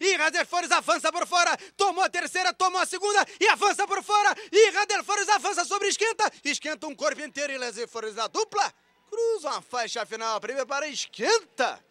e Razer Flores avança por fora, tomou a terceira, tomou a segunda e avança por fora, e Razer Flores avança sobre esquenta, esquenta um corpo inteiro e Razer Flores na dupla, cruza a faixa final, primeiro para esquenta.